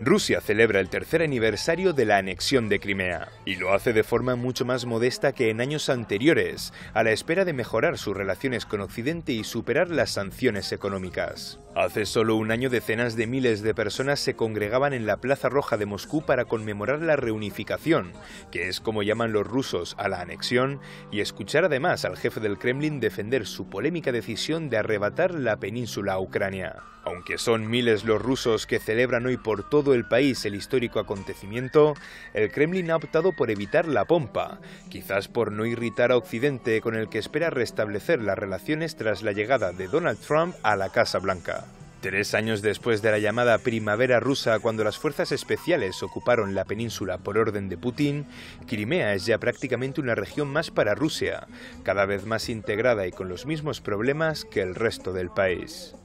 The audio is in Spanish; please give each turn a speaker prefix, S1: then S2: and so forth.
S1: Rusia celebra el tercer aniversario de la anexión de Crimea y lo hace de forma mucho más modesta que en años anteriores, a la espera de mejorar sus relaciones con Occidente y superar las sanciones económicas. Hace solo un año decenas de miles de personas se congregaban en la Plaza Roja de Moscú para conmemorar la reunificación, que es como llaman los rusos a la anexión, y escuchar además al jefe del Kremlin defender su polémica decisión de arrebatar la península a Ucrania. Aunque son miles los rusos que celebran hoy por todo el país el histórico acontecimiento, el Kremlin ha optado por evitar la pompa, quizás por no irritar a Occidente con el que espera restablecer las relaciones tras la llegada de Donald Trump a la Casa Blanca. Tres años después de la llamada Primavera rusa, cuando las fuerzas especiales ocuparon la península por orden de Putin, Crimea es ya prácticamente una región más para Rusia, cada vez más integrada y con los mismos problemas que el resto del país.